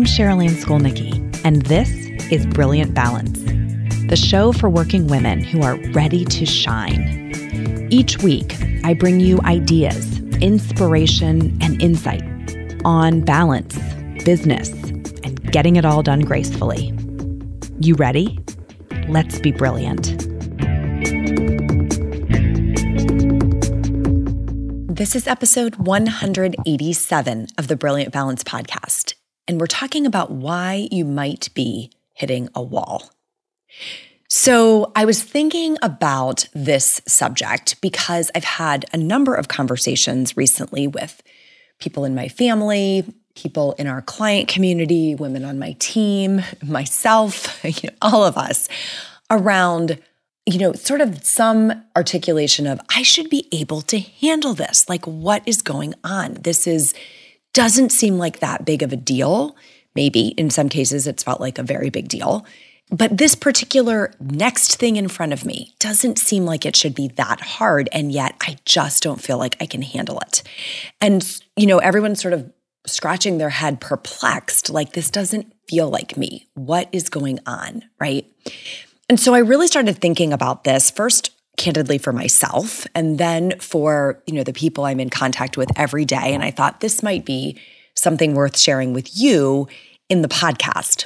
I'm Sherilyn Skolnicki, and this is Brilliant Balance, the show for working women who are ready to shine. Each week, I bring you ideas, inspiration, and insight on balance, business, and getting it all done gracefully. You ready? Let's be brilliant. This is episode 187 of the Brilliant Balance podcast and we're talking about why you might be hitting a wall. So, I was thinking about this subject because I've had a number of conversations recently with people in my family, people in our client community, women on my team, myself, you know, all of us around you know, sort of some articulation of, I should be able to handle this. Like, what is going on? This is doesn't seem like that big of a deal. Maybe in some cases it's felt like a very big deal. But this particular next thing in front of me doesn't seem like it should be that hard. And yet I just don't feel like I can handle it. And, you know, everyone's sort of scratching their head, perplexed, like, this doesn't feel like me. What is going on? Right. And so I really started thinking about this first candidly for myself and then for you know the people i'm in contact with every day and i thought this might be something worth sharing with you in the podcast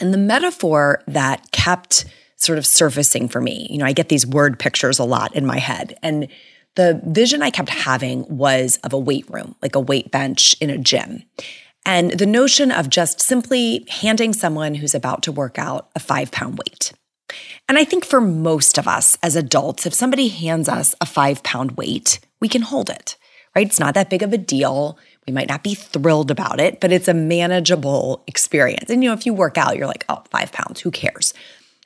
and the metaphor that kept sort of surfacing for me you know i get these word pictures a lot in my head and the vision i kept having was of a weight room like a weight bench in a gym and the notion of just simply handing someone who's about to work out a five pound weight and I think for most of us as adults, if somebody hands us a five pound weight, we can hold it, right? It's not that big of a deal. We might not be thrilled about it, but it's a manageable experience. And, you know, if you work out, you're like, oh, five pounds, who cares?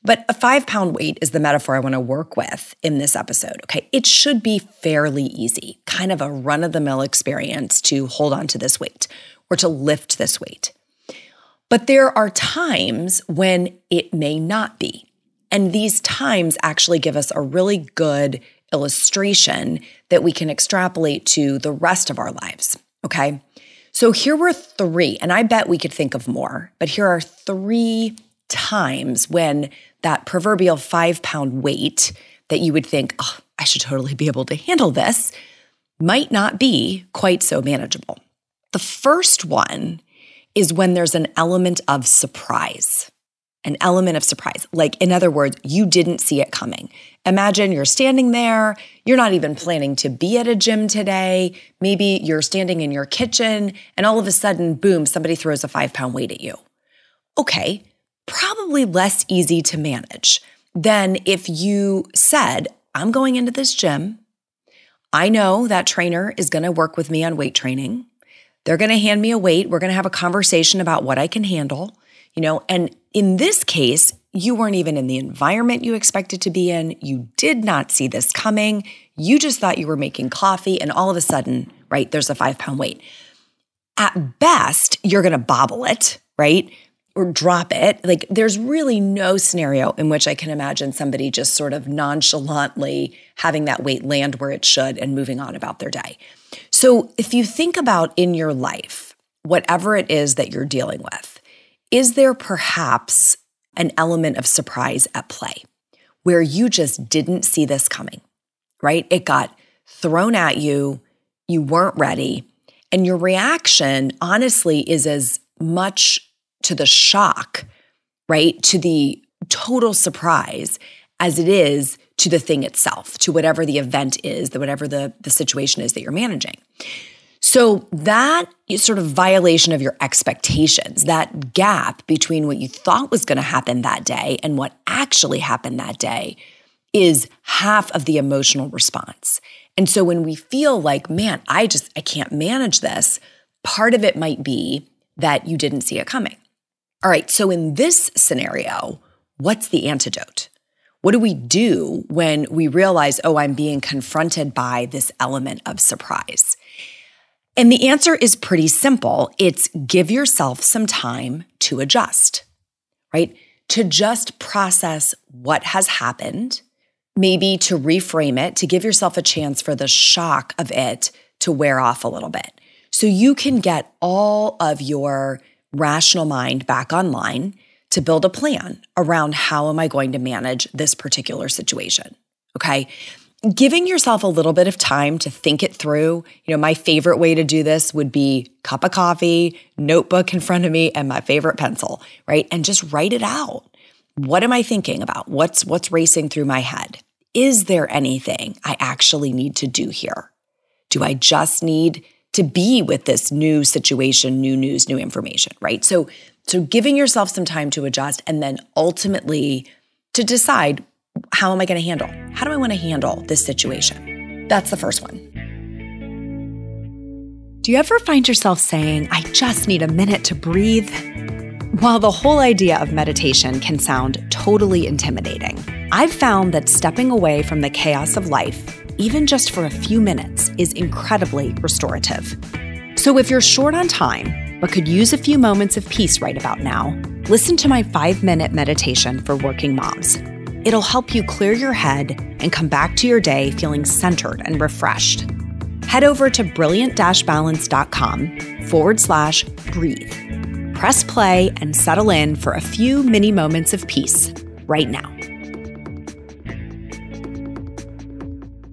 But a five pound weight is the metaphor I want to work with in this episode. Okay. It should be fairly easy, kind of a run of the mill experience to hold on to this weight or to lift this weight. But there are times when it may not be. And these times actually give us a really good illustration that we can extrapolate to the rest of our lives. Okay. So here were three, and I bet we could think of more, but here are three times when that proverbial five pound weight that you would think, oh, I should totally be able to handle this, might not be quite so manageable. The first one is when there's an element of surprise an element of surprise. Like, in other words, you didn't see it coming. Imagine you're standing there, you're not even planning to be at a gym today. Maybe you're standing in your kitchen, and all of a sudden, boom, somebody throws a five pound weight at you. Okay, probably less easy to manage than if you said, I'm going into this gym. I know that trainer is going to work with me on weight training. They're going to hand me a weight. We're going to have a conversation about what I can handle, you know, and in this case, you weren't even in the environment you expected to be in. You did not see this coming. You just thought you were making coffee, and all of a sudden, right, there's a five pound weight. At best, you're going to bobble it, right? Or drop it. Like, there's really no scenario in which I can imagine somebody just sort of nonchalantly having that weight land where it should and moving on about their day. So, if you think about in your life, whatever it is that you're dealing with, is there perhaps an element of surprise at play where you just didn't see this coming, right? It got thrown at you, you weren't ready, and your reaction, honestly, is as much to the shock, right? To the total surprise as it is to the thing itself, to whatever the event is, whatever the, the situation is that you're managing. So that sort of violation of your expectations, that gap between what you thought was going to happen that day and what actually happened that day is half of the emotional response. And so when we feel like, man, I just I can't manage this, part of it might be that you didn't see it coming. All right, so in this scenario, what's the antidote? What do we do when we realize, oh, I'm being confronted by this element of surprise? And the answer is pretty simple it's give yourself some time to adjust, right? To just process what has happened, maybe to reframe it, to give yourself a chance for the shock of it to wear off a little bit. So you can get all of your rational mind back online to build a plan around how am I going to manage this particular situation. Okay giving yourself a little bit of time to think it through. You know, my favorite way to do this would be cup of coffee, notebook in front of me and my favorite pencil, right? And just write it out. What am I thinking about? What's what's racing through my head? Is there anything I actually need to do here? Do I just need to be with this new situation, new news, new information, right? So so giving yourself some time to adjust and then ultimately to decide how am I going to handle? How do I want to handle this situation? That's the first one. Do you ever find yourself saying, I just need a minute to breathe? While the whole idea of meditation can sound totally intimidating, I've found that stepping away from the chaos of life, even just for a few minutes, is incredibly restorative. So if you're short on time, but could use a few moments of peace right about now, listen to my five minute meditation for working moms. It'll help you clear your head and come back to your day feeling centered and refreshed. Head over to brilliant-balance.com forward slash breathe. Press play and settle in for a few mini moments of peace right now.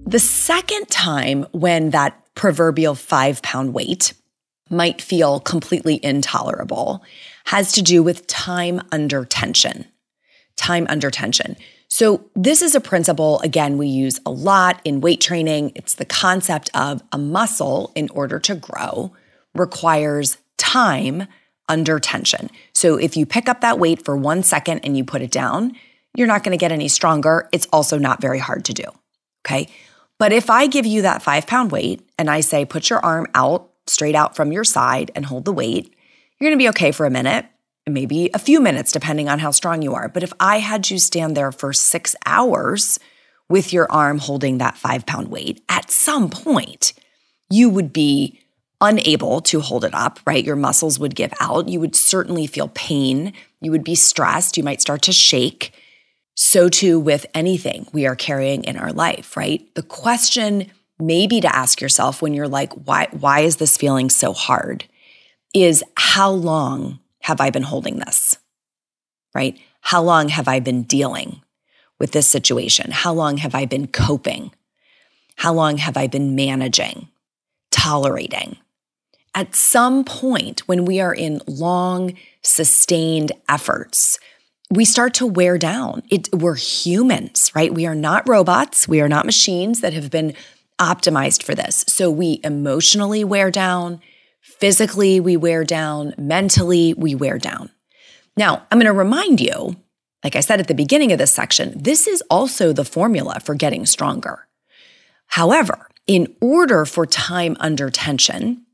The second time when that proverbial five pound weight might feel completely intolerable has to do with time under tension. Time under tension. So, this is a principle, again, we use a lot in weight training. It's the concept of a muscle, in order to grow, requires time under tension. So, if you pick up that weight for one second and you put it down, you're not going to get any stronger. It's also not very hard to do. Okay. But if I give you that five pound weight and I say, put your arm out, straight out from your side and hold the weight, you're going to be okay for a minute maybe a few minutes, depending on how strong you are. But if I had you stand there for six hours with your arm holding that five pound weight, at some point, you would be unable to hold it up, right? Your muscles would give out. You would certainly feel pain. You would be stressed. You might start to shake. So, too, with anything we are carrying in our life, right? The question, maybe to ask yourself when you're like, why, why is this feeling so hard? Is how long have I been holding this? Right? How long have I been dealing with this situation? How long have I been coping? How long have I been managing, tolerating? At some point, when we are in long, sustained efforts, we start to wear down. It, we're humans, right? We are not robots. We are not machines that have been optimized for this. So we emotionally wear down, Physically, we wear down. Mentally, we wear down. Now, I'm going to remind you, like I said at the beginning of this section, this is also the formula for getting stronger. However, in order for time under tension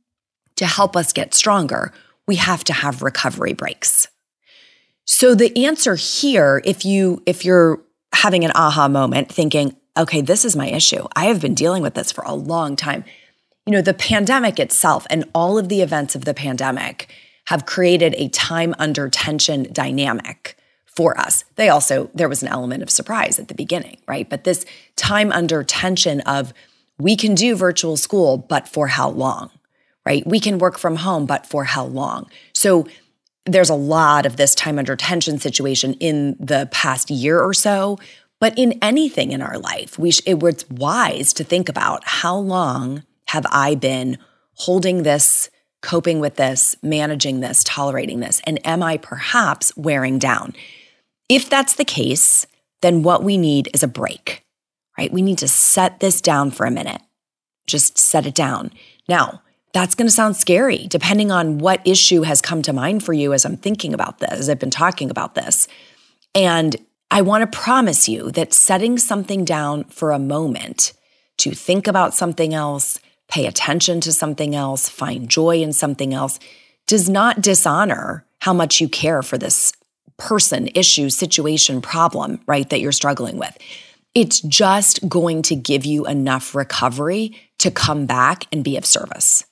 to help us get stronger, we have to have recovery breaks. So the answer here, if you if you're having an aha moment thinking, okay, this is my issue. I have been dealing with this for a long time you know, the pandemic itself and all of the events of the pandemic have created a time under tension dynamic for us. They also, there was an element of surprise at the beginning, right? But this time under tension of we can do virtual school, but for how long, right? We can work from home, but for how long? So there's a lot of this time under tension situation in the past year or so. But in anything in our life, we sh- it's wise to think about how long have I been holding this, coping with this, managing this, tolerating this? And am I perhaps wearing down? If that's the case, then what we need is a break, right? We need to set this down for a minute. Just set it down. Now, that's going to sound scary depending on what issue has come to mind for you as I'm thinking about this, as I've been talking about this. And I want to promise you that setting something down for a moment to think about something else, pay attention to something else, find joy in something else, does not dishonor how much you care for this person, issue, situation, problem, right, that you're struggling with. It's just going to give you enough recovery to come back and be of service.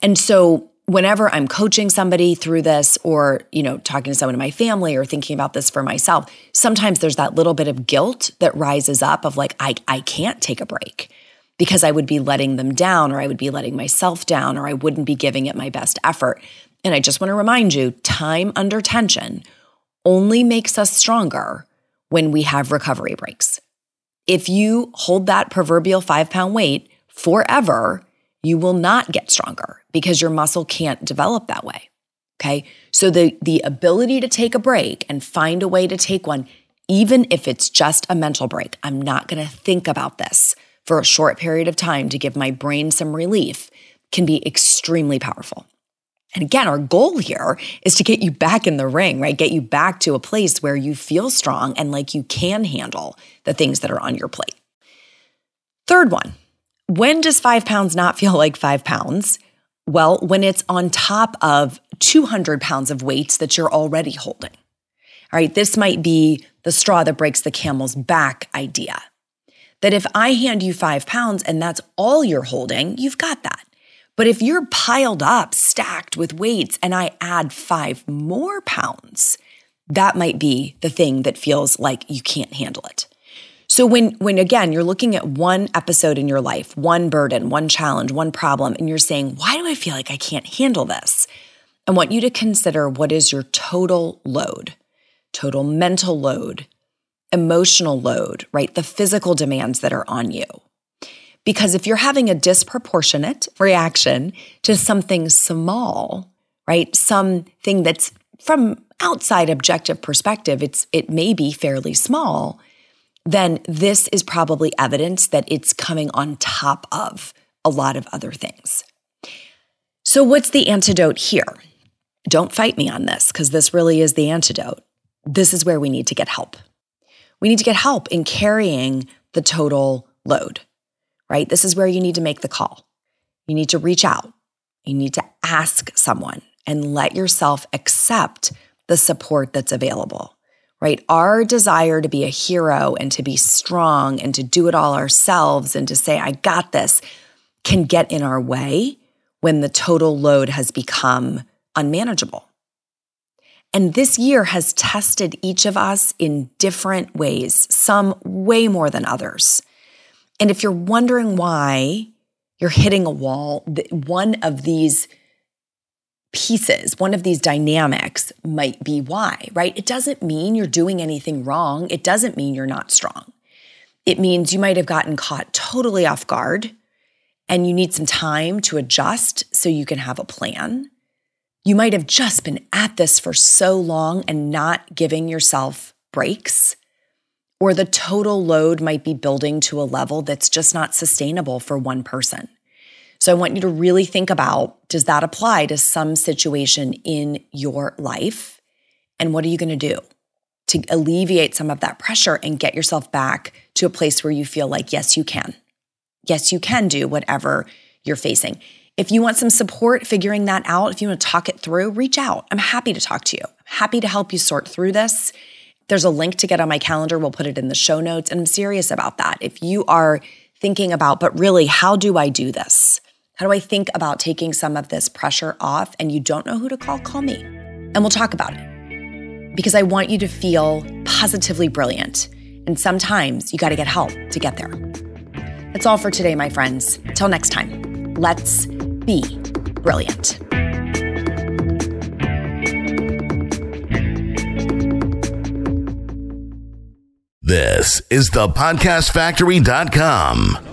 And so, whenever I'm coaching somebody through this or, you know, talking to someone in my family or thinking about this for myself, sometimes there's that little bit of guilt that rises up of like, I, I can't take a break because I would be letting them down or I would be letting myself down or I wouldn't be giving it my best effort. And I just want to remind you time under tension only makes us stronger when we have recovery breaks. If you hold that proverbial five pound weight forever, you will not get stronger because your muscle can't develop that way. Okay. So the, the ability to take a break and find a way to take one, even if it's just a mental break, I'm not going to think about this for a short period of time to give my brain some relief can be extremely powerful. And again, our goal here is to get you back in the ring, right? Get you back to a place where you feel strong and like you can handle the things that are on your plate. Third one, when does five pounds not feel like five pounds? Well, when it's on top of 200 pounds of weights that you're already holding. All right, this might be the straw that breaks the camel's back idea that if I hand you five pounds and that's all you're holding, you've got that. But if you're piled up, stacked with weights, and I add five more pounds, that might be the thing that feels like you can't handle it. So when when again you're looking at one episode in your life, one burden, one challenge, one problem and you're saying, "Why do I feel like I can't handle this?" I want you to consider what is your total load? Total mental load, emotional load, right? The physical demands that are on you. Because if you're having a disproportionate reaction to something small, right? Something that's from outside objective perspective, it's it may be fairly small, then this is probably evidence that it's coming on top of a lot of other things. So what's the antidote here? Don't fight me on this because this really is the antidote. This is where we need to get help. We need to get help in carrying the total load, right? This is where you need to make the call. You need to reach out. You need to ask someone and let yourself accept the support that's available, right? Our desire to be a hero and to be strong and to do it all ourselves and to say, I got this, can get in our way when the total load has become unmanageable. And this year has tested each of us in different ways, some way more than others. And if you're wondering why you're hitting a wall, one of these pieces, one of these dynamics might be why, right? It doesn't mean you're doing anything wrong. It doesn't mean you're not strong. It means you might have gotten caught totally off guard and you need some time to adjust so you can have a plan. You might have just been at this for so long and not giving yourself breaks, or the total load might be building to a level that's just not sustainable for one person. So I want you to really think about does that apply to some situation in your life? And what are you going to do to alleviate some of that pressure and get yourself back to a place where you feel like, yes, you can. Yes, you can do whatever you're facing. If you want some support figuring that out, if you want to talk it through, reach out. I'm happy to talk to you. I'm happy to help you sort through this. There's a link to get on my calendar. We'll put it in the show notes. And I'm serious about that. If you are thinking about, but really, how do I do this? How do I think about taking some of this pressure off and you don't know who to call? Call me and we'll talk about it because I want you to feel positively brilliant. And sometimes you got to get help to get there. That's all for today, my friends. Till next time, let's be brilliant. This is the podcastfactory.com.